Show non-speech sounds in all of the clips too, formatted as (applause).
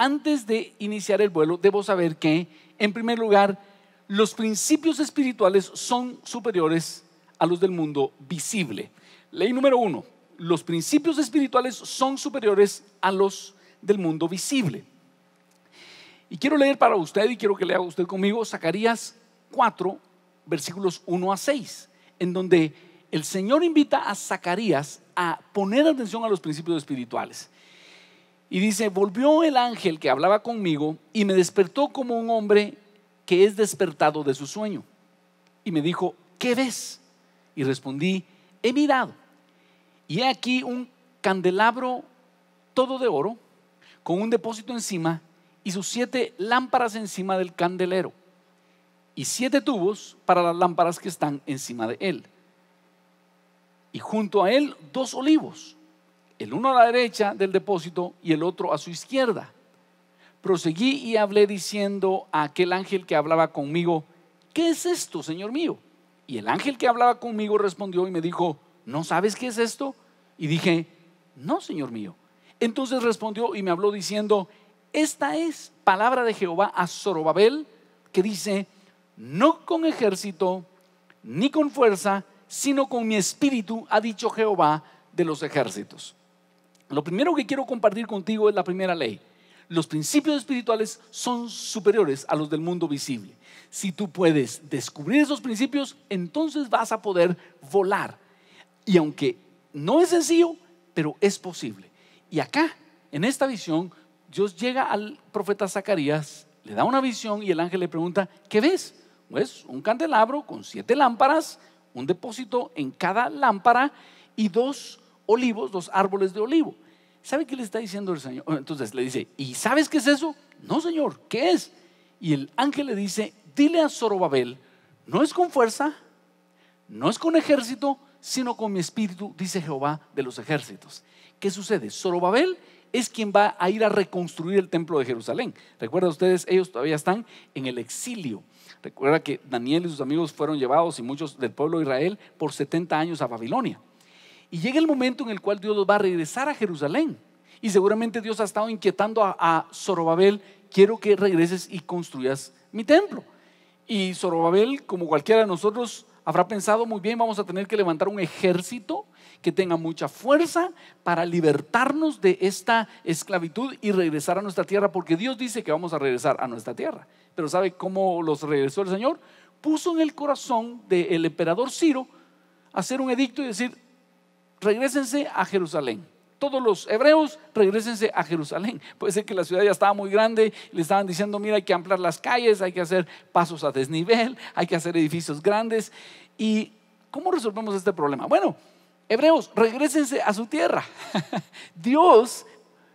antes de iniciar el vuelo, debo saber que, en primer lugar, los principios espirituales son superiores a los del mundo visible. Ley número uno, los principios espirituales son superiores a los del mundo visible. Y quiero leer para usted y quiero que lea usted conmigo Zacarías 4, versículos 1 a 6, en donde el Señor invita a Zacarías a poner atención a los principios espirituales. Y dice, volvió el ángel que hablaba conmigo y me despertó como un hombre que es despertado de su sueño. Y me dijo, ¿qué ves? Y respondí, he mirado. Y he aquí un candelabro todo de oro, con un depósito encima y sus siete lámparas encima del candelero. Y siete tubos para las lámparas que están encima de él. Y junto a él dos olivos el uno a la derecha del depósito y el otro a su izquierda. Proseguí y hablé diciendo a aquel ángel que hablaba conmigo, ¿qué es esto, Señor mío? Y el ángel que hablaba conmigo respondió y me dijo, ¿no sabes qué es esto? Y dije, no, Señor mío. Entonces respondió y me habló diciendo, esta es palabra de Jehová a Zorobabel, que dice, no con ejército, ni con fuerza, sino con mi espíritu, ha dicho Jehová de los ejércitos. Lo primero que quiero compartir contigo es la primera ley. Los principios espirituales son superiores a los del mundo visible. Si tú puedes descubrir esos principios, entonces vas a poder volar. Y aunque no es sencillo, pero es posible. Y acá, en esta visión, Dios llega al profeta Zacarías, le da una visión y el ángel le pregunta, ¿qué ves? Pues un candelabro con siete lámparas, un depósito en cada lámpara y dos olivos, los árboles de olivo. ¿Sabe qué le está diciendo el Señor? Entonces le dice, ¿y sabes qué es eso? No, Señor, ¿qué es? Y el ángel le dice, dile a Zorobabel, no es con fuerza, no es con ejército, sino con mi espíritu, dice Jehová de los ejércitos. ¿Qué sucede? Zorobabel es quien va a ir a reconstruir el templo de Jerusalén. Recuerda ustedes, ellos todavía están en el exilio. Recuerda que Daniel y sus amigos fueron llevados y muchos del pueblo de Israel por 70 años a Babilonia. Y llega el momento en el cual Dios va a regresar a Jerusalén. Y seguramente Dios ha estado inquietando a, a Zorobabel, quiero que regreses y construyas mi templo. Y Zorobabel, como cualquiera de nosotros, habrá pensado muy bien, vamos a tener que levantar un ejército que tenga mucha fuerza para libertarnos de esta esclavitud y regresar a nuestra tierra, porque Dios dice que vamos a regresar a nuestra tierra. Pero ¿sabe cómo los regresó el Señor? Puso en el corazón del emperador Ciro hacer un edicto y decir, regresense a Jerusalén. Todos los hebreos, regresense a Jerusalén. Puede ser que la ciudad ya estaba muy grande, le estaban diciendo, mira, hay que ampliar las calles, hay que hacer pasos a desnivel, hay que hacer edificios grandes. ¿Y cómo resolvemos este problema? Bueno, hebreos, regresense a su tierra. (laughs) Dios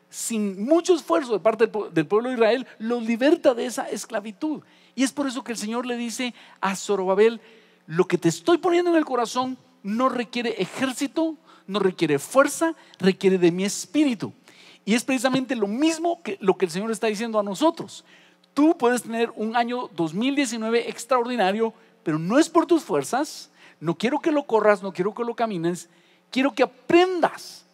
sin mucho esfuerzo de parte del pueblo de Israel, los liberta de esa esclavitud. Y es por eso que el Señor le dice a Zorobabel, lo que te estoy poniendo en el corazón no requiere ejército, no requiere fuerza, requiere de mi espíritu. Y es precisamente lo mismo que lo que el Señor está diciendo a nosotros. Tú puedes tener un año 2019 extraordinario, pero no es por tus fuerzas. No quiero que lo corras, no quiero que lo camines. Quiero que aprendas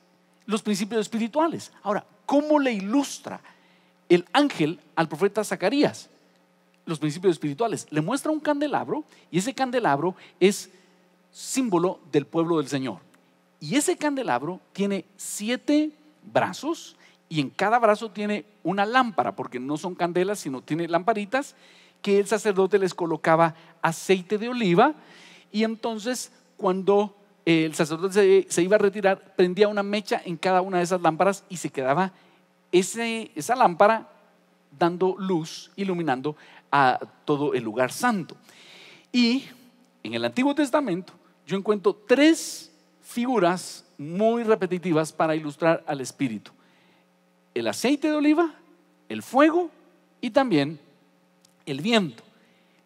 los principios espirituales. Ahora, ¿cómo le ilustra el ángel al profeta Zacarías? Los principios espirituales. Le muestra un candelabro y ese candelabro es símbolo del pueblo del Señor. Y ese candelabro tiene siete brazos y en cada brazo tiene una lámpara, porque no son candelas, sino tiene lamparitas, que el sacerdote les colocaba aceite de oliva y entonces cuando eh, el sacerdote se, iba a retirar, prendía una mecha en cada una de esas lámparas y se quedaba esa lámpara dando luz, iluminando a todo el lugar santo. Y en el Antiguo Testamento yo encuentro tres figuras muy repetitivas para ilustrar al Espíritu. El aceite de oliva, el fuego y también el viento.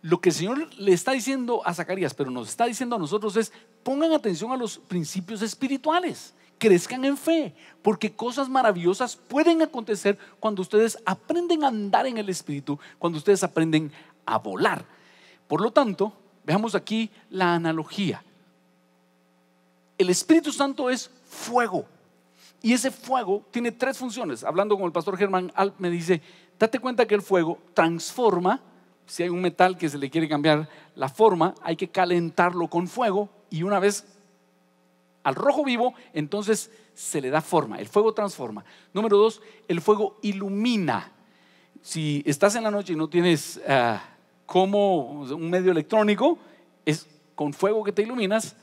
Lo que el Señor le está diciendo a Zacarías, pero nos está diciendo a nosotros es, pongan atención a los principios espirituales, crezcan en fe, porque cosas maravillosas pueden acontecer cuando ustedes aprenden a andar en el Espíritu, cuando ustedes aprenden a volar. Por lo tanto, veamos aquí la analogía. El Espíritu Santo es fuego. Y ese fuego tiene tres funciones. Hablando con el pastor Germán Alp me dice, date cuenta que el fuego transforma, si hay un metal que se le quiere cambiar la forma, hay que calentarlo con fuego y una vez al rojo vivo, entonces se le da forma. El fuego transforma. Número dos, el fuego ilumina. Si estás en la noche y no tienes ah, como un medio electrónico, es con fuego que te iluminas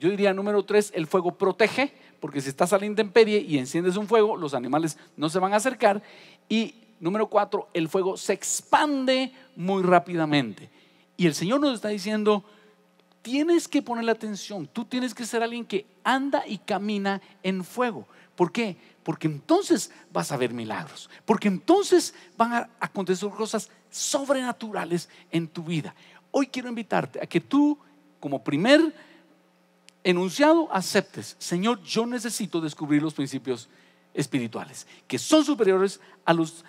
yo diría número tres, el fuego protege, porque si estás a la intemperie y enciendes un fuego, los animales no se van a acercar. Y número cuatro, el fuego se expande muy rápidamente. Y el Señor nos está diciendo, tienes que poner la atención, tú tienes que ser alguien que anda y camina en fuego. ¿Por qué? Porque entonces vas a ver milagros, porque entonces van a acontecer cosas sobrenaturales en tu vida. Hoy quiero invitarte a que tú, como primer enunciado aceptes, Señor, yo necesito descubrir los principios espirituales, que son superiores a los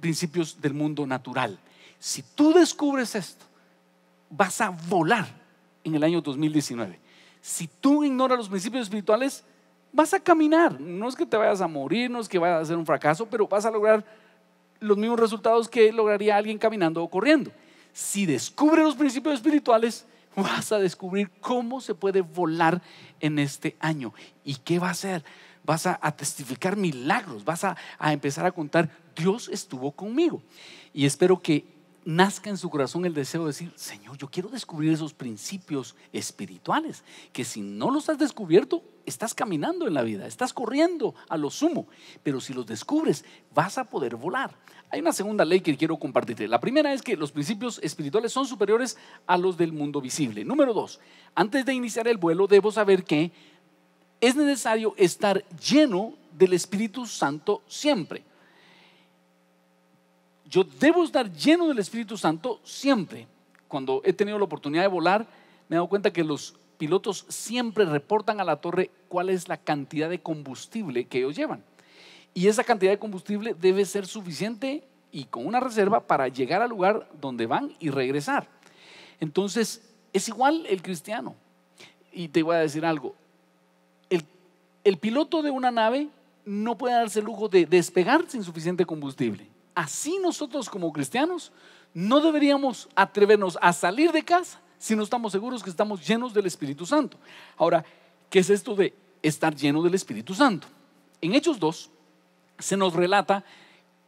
principios del mundo natural. Si tú descubres esto, vas a volar en el año 2019. Si tú ignoras los principios espirituales, vas a caminar. No es que te vayas a morir, no es que vayas a hacer un fracaso, pero vas a lograr los mismos resultados que lograría alguien caminando o corriendo. Si descubres los principios espirituales, vas a descubrir cómo se puede volar en este año. ¿Y qué va a hacer? Vas a, testificar milagros, vas a, a empezar a contar, Dios estuvo conmigo. Y espero que nazca en su corazón el deseo de decir, Señor, yo quiero descubrir esos principios espirituales, que si no los has descubierto, estás caminando en la vida, estás corriendo a lo sumo, pero si los descubres vas a poder volar. Hay una segunda ley que quiero compartirte. La primera es que los principios espirituales son superiores a los del mundo visible. Número dos, antes de iniciar el vuelo debo saber que es necesario estar lleno del Espíritu Santo siempre. Yo debo estar lleno del Espíritu Santo siempre. Cuando he tenido la oportunidad de volar, me he dado cuenta que los pilotos siempre reportan a la torre cuál es la cantidad de combustible que ellos llevan. Y esa cantidad de combustible debe ser suficiente y con una reserva para llegar al lugar donde van y regresar. Entonces, es igual el cristiano. Y te voy a decir algo. El, piloto de una nave no puede darse el lujo de despegar sin suficiente combustible. Así nosotros como cristianos no deberíamos atrevernos a salir de casa si no estamos seguros que estamos llenos del Espíritu Santo. Ahora, ¿qué es esto de estar lleno del Espíritu Santo? En Hechos 2 se nos relata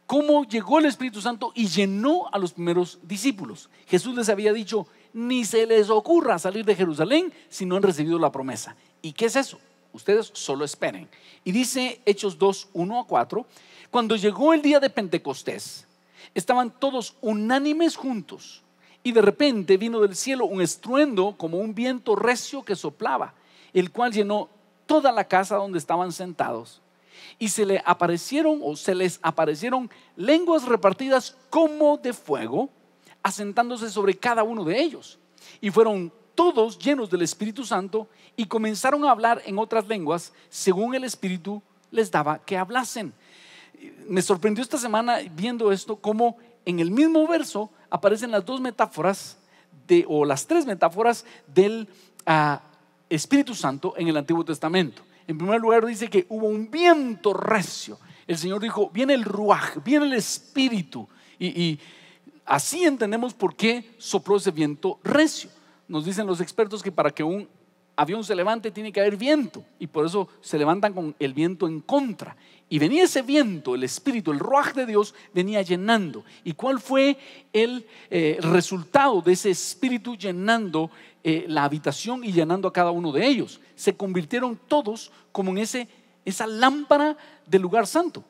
cómo llegó el Espíritu Santo y llenó a los primeros discípulos. Jesús les había dicho, ni se les ocurra salir de Jerusalén si no han recibido la promesa. ¿Y qué es eso? Ustedes solo esperen. Y dice Hechos 2, 1 a 4, cuando llegó el día de Pentecostés, estaban todos unánimes juntos y de repente vino del cielo un estruendo como un viento recio que soplaba, el cual llenó toda la casa donde estaban sentados. Y se le aparecieron o se les aparecieron lenguas repartidas como de fuego, asentándose sobre cada uno de ellos. Y fueron todos llenos del Espíritu Santo y comenzaron a hablar en otras lenguas según el Espíritu les daba que hablasen. Me sorprendió esta semana viendo esto como en el mismo verso aparecen las dos metáforas de, o las tres metáforas del ah, Espíritu Santo en el Antiguo Testamento. En primer lugar dice que hubo un viento recio. El Señor dijo, viene el ruaj, viene el Espíritu. Y, y así entendemos por qué sopló ese viento recio. Nos dicen los expertos que para que un avión se levante tiene que haber viento y por eso se levantan con el viento en contra. Y venía ese viento, el espíritu, el ruaj de Dios venía llenando. ¿Y cuál fue el eh, resultado de ese espíritu llenando eh, la habitación y llenando a cada uno de ellos? Se convirtieron todos como en ese, esa lámpara del lugar santo.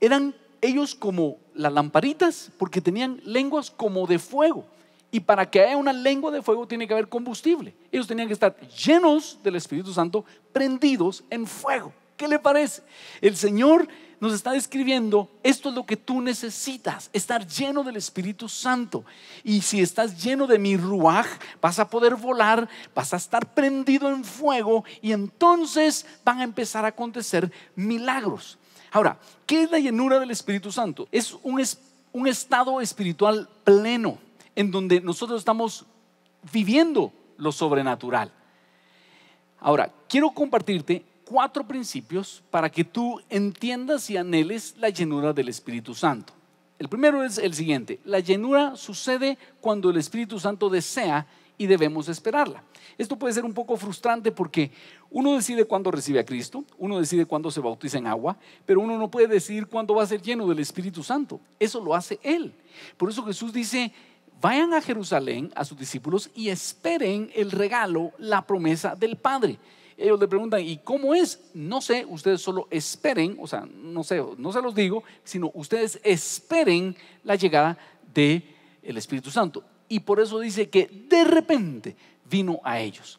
Eran ellos como las lamparitas porque tenían lenguas como de fuego. Y para que haya una lengua de fuego tiene que haber combustible. Ellos tenían que estar llenos del Espíritu Santo, prendidos en fuego. ¿Qué le parece? El Señor nos está describiendo, esto es lo que tú necesitas, estar lleno del Espíritu Santo. Y si estás lleno de mi ruaj, vas a poder volar, vas a estar prendido en fuego y entonces van a empezar a acontecer milagros. Ahora, ¿qué es la llenura del Espíritu Santo? Es un, es, un estado espiritual pleno en donde nosotros estamos viviendo lo sobrenatural. Ahora, quiero compartirte cuatro principios para que tú entiendas y anheles la llenura del Espíritu Santo. El primero es el siguiente, la llenura sucede cuando el Espíritu Santo desea y debemos esperarla. Esto puede ser un poco frustrante porque uno decide cuándo recibe a Cristo, uno decide cuándo se bautiza en agua, pero uno no puede decidir cuándo va a ser lleno del Espíritu Santo. Eso lo hace Él. Por eso Jesús dice, vayan a Jerusalén a sus discípulos y esperen el regalo, la promesa del Padre. Ellos le preguntan, ¿y cómo es? No sé, ustedes solo esperen, o sea, no sé, no se los digo, sino ustedes esperen la llegada del el Espíritu Santo. Y por eso dice que de repente vino a ellos.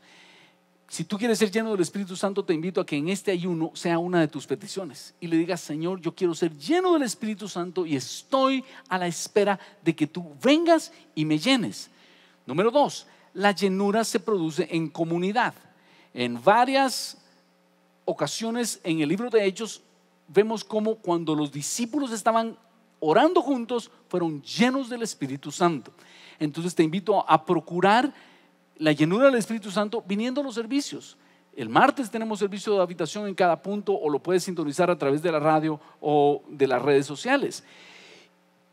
Si tú quieres ser lleno del Espíritu Santo, te invito a que en este ayuno sea una de tus peticiones y le digas, Señor, yo quiero ser lleno del Espíritu Santo y estoy a la espera de que tú vengas y me llenes. Número dos, la llenura se produce en comunidad. En varias ocasiones en el libro de Hechos vemos cómo cuando los discípulos estaban orando juntos, fueron llenos del Espíritu Santo. Entonces te invito a procurar la llenura del Espíritu Santo viniendo a los servicios. El martes tenemos servicio de habitación en cada punto o lo puedes sintonizar a través de la radio o de las redes sociales.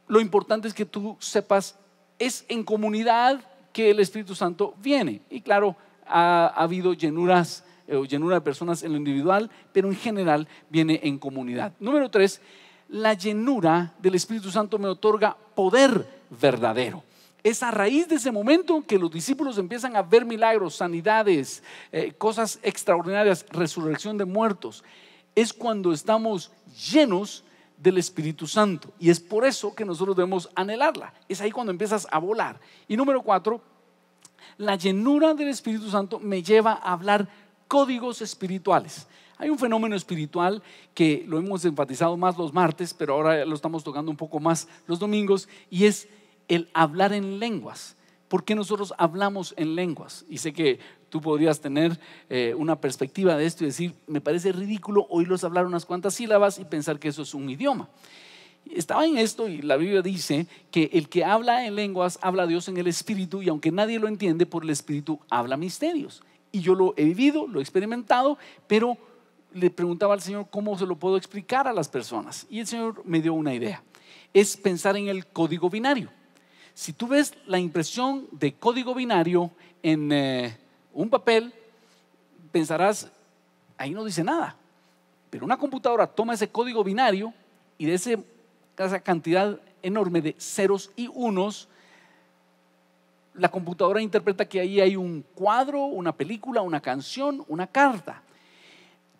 Lo importante es que tú sepas, es en comunidad que el Espíritu Santo viene. Y claro, ha, habido llenuras eh, llenura de personas en lo individual, pero en general viene en comunidad. Número tres, la llenura del Espíritu Santo me otorga poder verdadero es a raíz de ese momento que los discípulos empiezan a ver milagros, sanidades, eh, cosas extraordinarias, resurrección de muertos. Es cuando estamos llenos del Espíritu Santo. Y es por eso que nosotros debemos anhelarla. Es ahí cuando empiezas a volar. Y número cuatro, la llenura del Espíritu Santo me lleva a hablar códigos espirituales. Hay un fenómeno espiritual que lo hemos enfatizado más los martes, pero ahora lo estamos tocando un poco más los domingos, y es el hablar en lenguas. ¿Por qué nosotros hablamos en lenguas? Y sé que tú podrías tener eh, una perspectiva de esto y decir, me parece ridículo oírlos hablar unas cuantas sílabas y pensar que eso es un idioma. Estaba en esto y la Biblia dice que el que habla en lenguas habla Dios en el Espíritu y aunque nadie lo entiende, por el Espíritu habla misterios. Y yo lo he vivido, lo he experimentado, pero le preguntaba al Señor cómo se lo puedo explicar a las personas. Y el Señor me dio una idea. Es pensar en el código binario si tú ves la impresión de código binario en eh, un papel, pensarás, ahí no dice nada. Pero una computadora toma ese código binario y de esa cantidad enorme de ceros y unos, la computadora interpreta que ahí hay un cuadro, una película, una canción, una carta.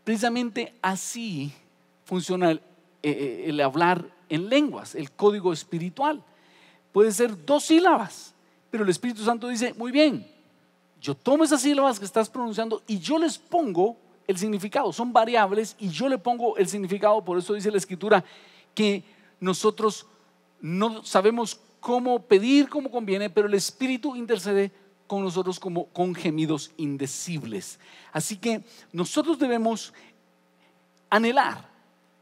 Precisamente así funciona el eh, eh, hablar en lenguas, el código espiritual puede ser dos sílabas, pero el Espíritu Santo dice, muy bien, yo tomo esas sílabas que estás pronunciando y yo les pongo el significado, son variables y yo le pongo el significado, por eso dice la escritura que nosotros no sabemos cómo pedir como conviene, pero el Espíritu intercede con nosotros como con gemidos indecibles. Así que nosotros debemos anhelar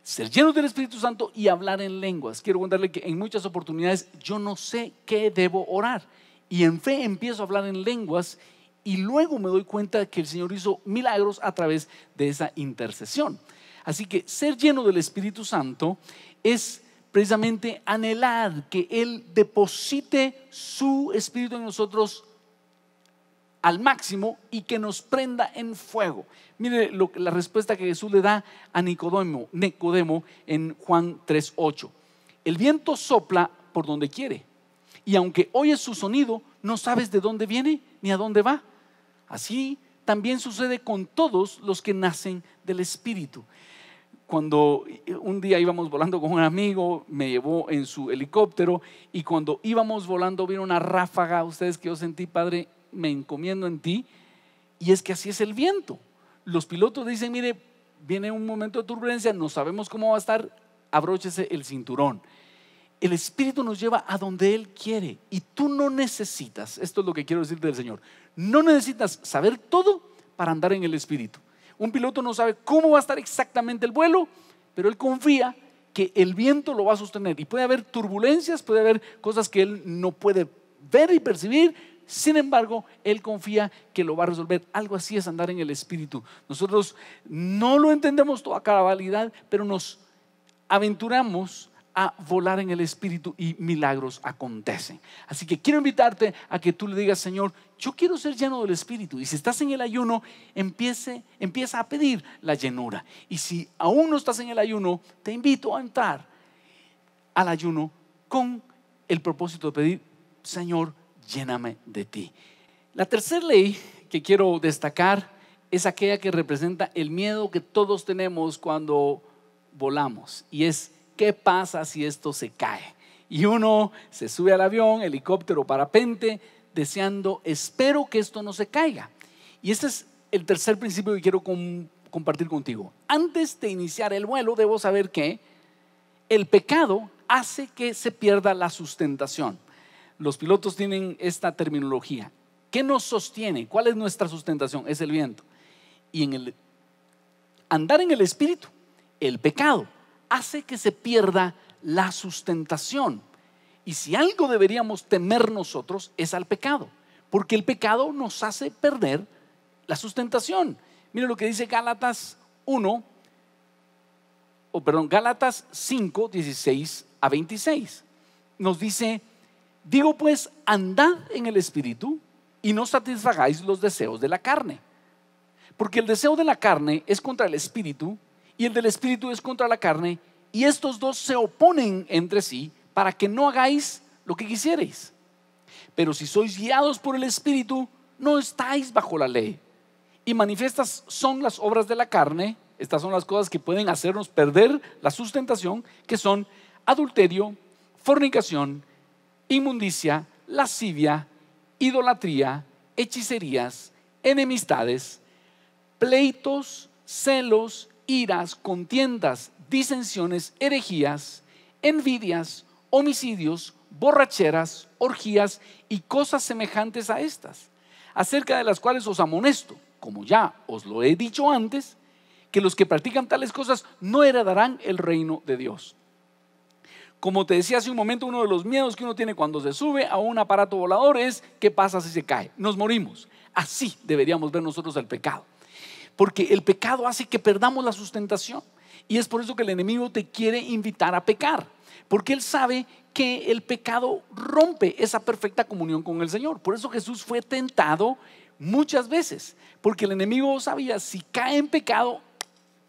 ser lleno del Espíritu Santo y hablar en lenguas. Quiero contarle que en muchas oportunidades yo no sé qué debo orar y en fe empiezo a hablar en lenguas y luego me doy cuenta que el Señor hizo milagros a través de esa intercesión. Así que ser lleno del Espíritu Santo es precisamente anhelar que Él deposite su Espíritu en nosotros al máximo y que nos prenda en fuego. Mire la respuesta que Jesús le da a Nicodemo, Nicodemo en Juan 3:8. El viento sopla por donde quiere y aunque oyes su sonido, no sabes de dónde viene ni a dónde va. Así también sucede con todos los que nacen del Espíritu. Cuando eh, un día íbamos volando con un amigo, me llevó en su helicóptero y cuando íbamos volando vino una ráfaga, ustedes que yo sentí, Padre, me encomiendo en ti. Y es que así es el viento. Los pilotos dicen, mire, viene un momento de turbulencia, no sabemos cómo va a estar, abróchese el cinturón. El Espíritu nos lleva a donde Él quiere y tú no necesitas, esto es lo que quiero decirte del Señor, no necesitas saber todo para andar en el Espíritu. Un piloto no sabe cómo va a estar exactamente el vuelo, pero Él confía que el viento lo va a sostener y puede haber turbulencias, puede haber cosas que Él no puede ver y percibir, sin embargo, Él confía que lo va a resolver. Algo así es andar en el Espíritu. Nosotros no lo entendemos toda cabalidad, pero nos aventuramos a volar en el Espíritu y milagros acontecen. Así que quiero invitarte a que tú le digas, Señor, yo quiero ser lleno del Espíritu. Y si estás en el ayuno, empieza a pedir la llenura. Y si aún no estás en el ayuno, te invito a entrar al ayuno con el propósito de pedir, Señor, lléname de ti. La tercera ley que quiero destacar es aquella que representa el miedo que todos tenemos cuando volamos y es ¿qué pasa si esto se cae? Y uno se sube al avión, helicóptero, parapente, deseando, espero que esto no se caiga. Y este es el tercer principio que quiero compartir contigo. Antes de iniciar el vuelo, debo saber que el pecado hace que se pierda la sustentación los pilotos tienen esta terminología. ¿Qué nos sostiene? ¿Cuál es nuestra sustentación? Es el viento. Y en el andar en el espíritu, el pecado hace que se pierda la sustentación. Y si algo deberíamos temer nosotros es al pecado, porque el pecado nos hace perder la sustentación. Miren lo que dice Gálatas 1, o perdón, Gálatas 5, 16 a 26. Nos dice, Digo pues, andad en el Espíritu y no satisfagáis los deseos de la carne. Porque el deseo de la carne es contra el Espíritu y el del Espíritu es contra la carne y estos dos se oponen entre sí para que no hagáis lo que quisierais Pero si sois guiados por el Espíritu, no estáis bajo la ley. Y manifiestas son las obras de la carne, estas son las cosas que pueden hacernos perder la sustentación, que son adulterio, fornicación, inmundicia, lascivia, idolatría, hechicerías, enemistades, pleitos, celos, iras, contiendas, disensiones, herejías, envidias, homicidios, borracheras, orgías y cosas semejantes a estas, acerca de las cuales os amonesto, como ya os lo he dicho antes, que los que practican tales cosas no heredarán el reino de Dios. Como te decía hace un momento, uno de los miedos que uno tiene cuando se sube a un aparato volador es qué pasa si se cae. Nos morimos. Así deberíamos ver nosotros el pecado. Porque el pecado hace que perdamos la sustentación. Y es por eso que el enemigo te quiere invitar a pecar. Porque él sabe que el pecado rompe esa perfecta comunión con el Señor. Por eso Jesús fue tentado muchas veces. Porque el enemigo sabía, si cae en pecado,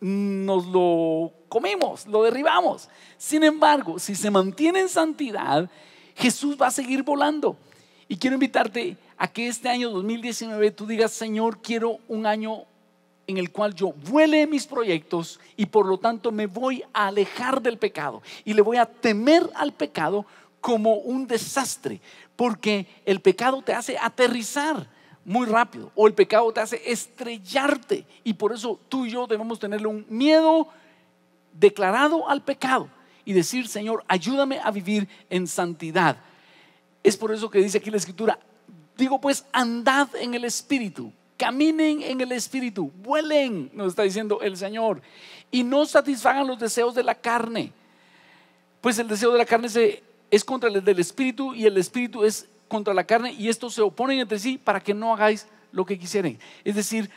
nos lo comemos, lo derribamos. Sin embargo, si se mantiene en santidad, Jesús va a seguir volando. Y quiero invitarte a que este año 2019 tú digas, Señor, quiero un año en el cual yo vuele mis proyectos y por lo tanto me voy a alejar del pecado y le voy a temer al pecado como un desastre, porque el pecado te hace aterrizar muy rápido o el pecado te hace estrellarte y por eso tú y yo debemos tenerle un miedo declarado al pecado y decir, Señor, ayúdame a vivir en santidad. Es por eso que dice aquí la escritura, digo pues, andad en el Espíritu, caminen en el Espíritu, vuelen, nos está diciendo el Señor, y no satisfagan los deseos de la carne, pues el deseo de la carne es contra el del Espíritu y el Espíritu es contra la carne y estos se oponen entre sí para que no hagáis lo que quisieren. Es decir,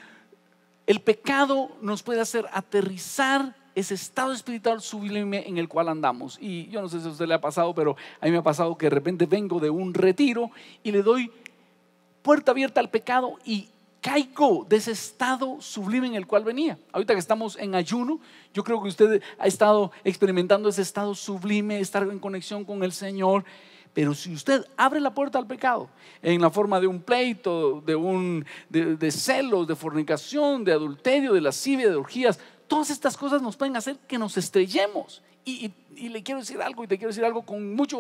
el pecado nos puede hacer aterrizar ese estado espiritual sublime en el cual andamos. Y yo no sé si a usted le ha pasado, pero a mí me ha pasado que de repente vengo de un retiro y le doy puerta abierta al pecado y caigo de ese estado sublime en el cual venía. Ahorita que estamos en ayuno, yo creo que usted ha estado experimentando ese estado sublime, estar en conexión con el Señor. Pero si usted abre la puerta al pecado en la forma de un pleito, de, un, celos, de fornicación, de adulterio, de lascivia, de orgías, todas estas cosas nos pueden hacer que nos estrellemos. Y, le quiero decir algo, y te quiero decir algo con mucha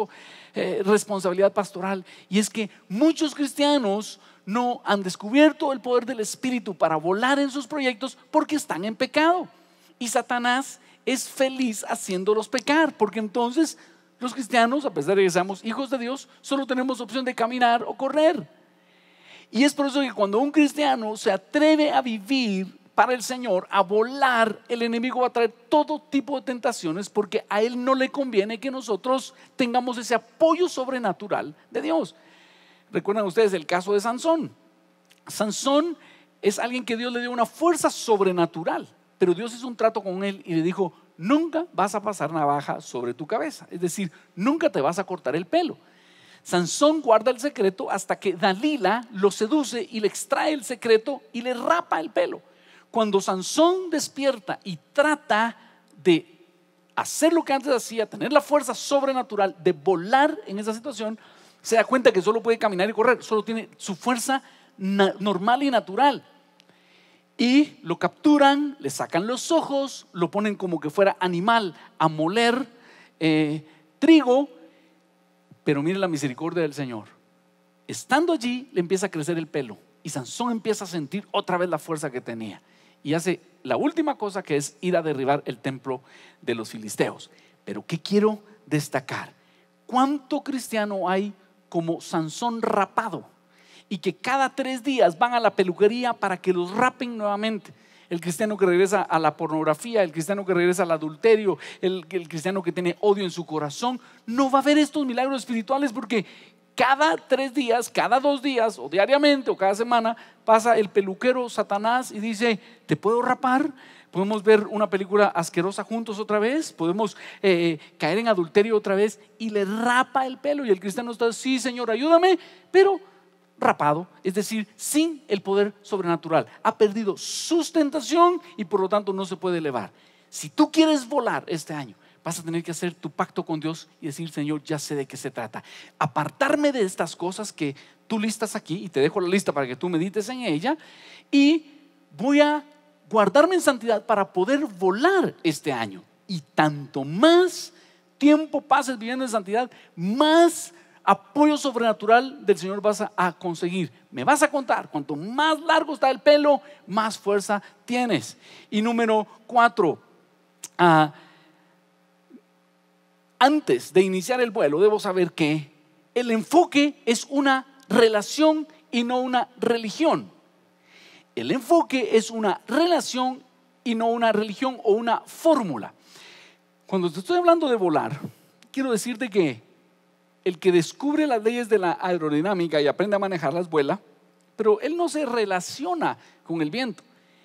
eh, responsabilidad pastoral, y es que muchos cristianos no han descubierto el poder del Espíritu para volar en sus proyectos porque están en pecado. Y Satanás es feliz haciéndolos pecar, porque entonces los cristianos, a pesar de que seamos hijos de Dios, solo tenemos opción de caminar o correr. Y es por eso que cuando un cristiano se atreve a vivir para el Señor, a volar, el enemigo va a traer todo tipo de tentaciones porque a él no le conviene que nosotros tengamos ese apoyo sobrenatural de Dios. Recuerdan ustedes el caso de Sansón. Sansón es alguien que Dios le dio una fuerza sobrenatural pero Dios hizo un trato con él y le dijo, nunca vas a pasar navaja sobre tu cabeza, es decir, nunca te vas a cortar el pelo. Sansón guarda el secreto hasta que Dalila lo seduce y le extrae el secreto y le rapa el pelo. Cuando Sansón despierta y trata de hacer lo que antes hacía, tener la fuerza sobrenatural de volar en esa situación, se da cuenta que solo puede caminar y correr, solo tiene su fuerza normal y natural y lo capturan, le sacan los ojos, lo ponen como que fuera animal a moler eh, trigo, pero mire la misericordia del Señor. Estando allí le empieza a crecer el pelo y Sansón empieza a sentir otra vez la fuerza que tenía y hace la última cosa que es ir a derribar el templo de los filisteos. Pero ¿qué quiero destacar? ¿Cuánto cristiano hay como Sansón rapado? y que cada tres días van a la peluquería para que los rapen nuevamente. El cristiano que regresa a la pornografía, el cristiano que regresa al adulterio, el, cristiano que tiene odio en su corazón, no va a ver estos milagros espirituales porque cada tres días, cada dos días, o diariamente, o cada semana, pasa el peluquero Satanás y dice, ¿te puedo rapar? Podemos ver una película asquerosa juntos otra vez, podemos eh, eh, caer en adulterio otra vez y le rapa el pelo. Y el cristiano está, sí, Señor, ayúdame, pero es decir, sin el poder sobrenatural. Ha perdido sustentación y por lo tanto no se puede elevar. Si tú quieres volar este año, vas a tener que hacer tu pacto con Dios y decir, Señor, ya sé de qué se trata. Apartarme de estas cosas que tú listas aquí y te dejo la lista para que tú medites en ella y voy a guardarme en santidad para poder volar este año. Y tanto más tiempo pases viviendo en santidad, más apoyo sobrenatural del Señor vas a conseguir. Me vas a contar, cuanto más largo está el pelo, más fuerza tienes. Y número cuatro, ah, antes de iniciar el vuelo, debo saber que el enfoque es una relación y no una religión. El enfoque es una relación y no una religión o una fórmula. Cuando te estoy hablando de volar, quiero decirte que el que descubre las leyes de la aerodinámica y aprende a manejarlas vuela, pero él no se relaciona con el viento.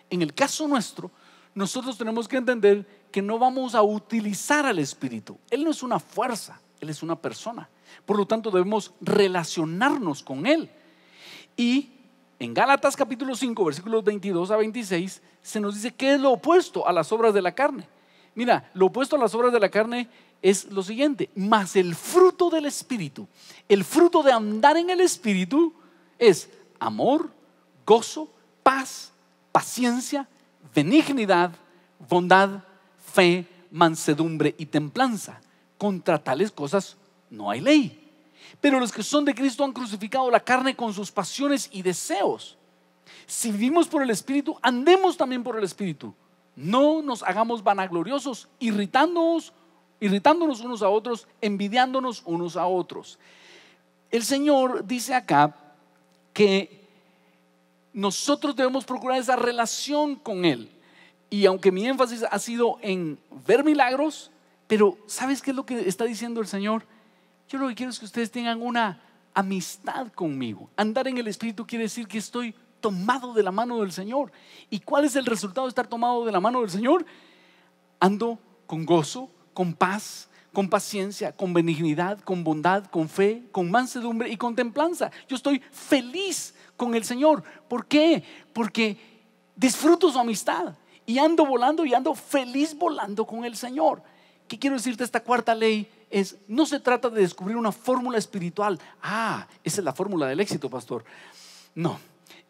En el caso nuestro, nosotros tenemos que entender que no vamos a utilizar al Espíritu. Él no es una fuerza, Él es una persona. Por lo tanto, debemos relacionarnos con Él. Y en Gálatas capítulo 5, versículos 22 a 26, se nos dice que es lo opuesto a las obras de la carne. Mira, lo opuesto a las obras de la carne es lo siguiente, más el fruto del Espíritu. El fruto de andar en el Espíritu es amor, gozo, paz, paciencia, benignidad, bondad, fe, mansedumbre y templanza. Contra tales cosas no hay ley. Pero los que son de Cristo han crucificado la carne con sus pasiones y deseos. Si vivimos por el Espíritu, andemos también por el Espíritu. No nos hagamos vanagloriosos, irritándonos irritándonos unos a otros, envidiándonos unos a otros. El Señor dice acá que nosotros debemos procurar esa relación con Él. Y aunque mi énfasis ha sido en ver milagros, pero ¿sabes qué es lo que está diciendo el Señor? Yo lo que quiero es que ustedes tengan una amistad conmigo. Andar en el Espíritu quiere decir que estoy tomado de la mano del Señor. ¿Y cuál es el resultado de estar tomado de la mano del Señor? Ando con gozo, con paz, con paciencia, con benignidad, con bondad, con fe, con mansedumbre y con templanza. Yo estoy feliz con el Señor. ¿Por qué? Porque disfruto su amistad y ando volando y ando feliz volando con el Señor. ¿Qué quiero decirte esta cuarta ley? Es, no se trata de descubrir una fórmula espiritual. Ah, esa es la fórmula del éxito, pastor. No,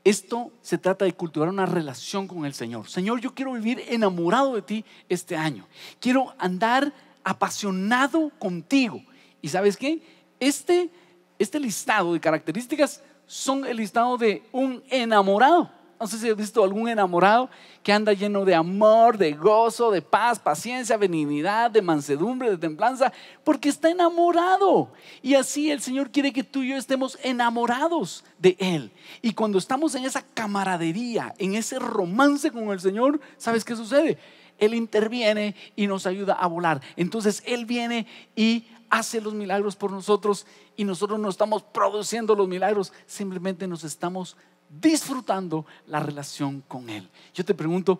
esto se trata de cultivar una relación con el Señor. Señor, yo quiero vivir enamorado de ti este año. Quiero andar apasionado contigo. ¿Y sabes qué? Este, este listado de características son el listado de un enamorado. No sé si has visto algún enamorado que anda lleno de amor, de gozo, de paz, paciencia, benignidad, de mansedumbre, de templanza, porque está enamorado. Y así el Señor quiere que tú y yo estemos enamorados de Él. Y cuando estamos en esa camaradería, en ese romance con el Señor, ¿sabes qué sucede? Él interviene y nos ayuda a volar. Entonces Él viene y hace los milagros por nosotros y nosotros no estamos produciendo los milagros, simplemente nos estamos disfrutando la relación con Él. Yo te pregunto,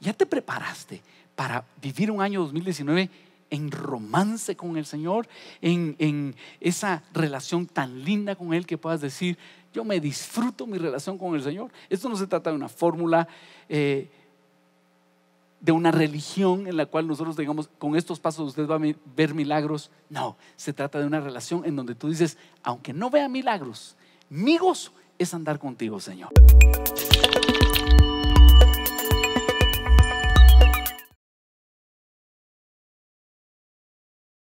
¿ya te preparaste para vivir un año 2019 en romance con el Señor, en, esa relación tan linda con Él que puedas decir, yo me disfruto mi relación con el Señor? Esto no se trata de una fórmula. Eh, de una religión en la cual nosotros digamos, con estos pasos usted va a ver milagros. No, se trata de una relación en donde tú dices, aunque no vea milagros, mi es andar contigo, Señor.